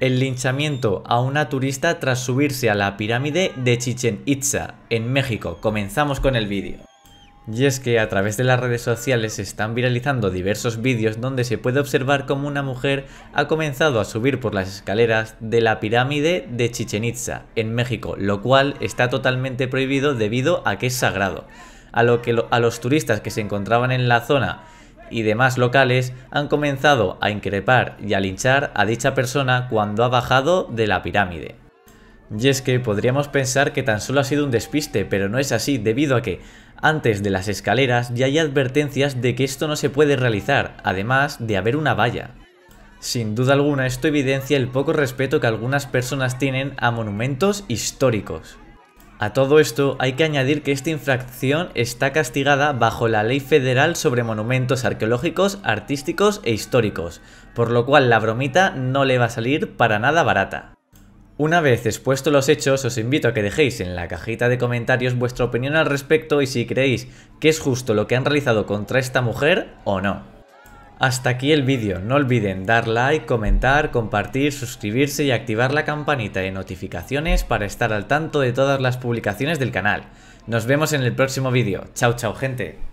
el linchamiento a una turista tras subirse a la pirámide de Chichen Itza, en México. Comenzamos con el vídeo. Y es que a través de las redes sociales se están viralizando diversos vídeos donde se puede observar cómo una mujer ha comenzado a subir por las escaleras de la pirámide de Chichen Itza, en México, lo cual está totalmente prohibido debido a que es sagrado. A lo que a los turistas que se encontraban en la zona y demás locales han comenzado a increpar y a linchar a dicha persona cuando ha bajado de la pirámide. Y es que podríamos pensar que tan solo ha sido un despiste, pero no es así debido a que antes de las escaleras ya hay advertencias de que esto no se puede realizar, además de haber una valla. Sin duda alguna esto evidencia el poco respeto que algunas personas tienen a monumentos históricos. A todo esto hay que añadir que esta infracción está castigada bajo la Ley Federal sobre Monumentos Arqueológicos, Artísticos e Históricos, por lo cual la bromita no le va a salir para nada barata. Una vez expuestos los hechos, os invito a que dejéis en la cajita de comentarios vuestra opinión al respecto y si creéis que es justo lo que han realizado contra esta mujer o no. Hasta aquí el vídeo, no olviden dar like, comentar, compartir, suscribirse y activar la campanita de notificaciones para estar al tanto de todas las publicaciones del canal. Nos vemos en el próximo vídeo, chao chao gente.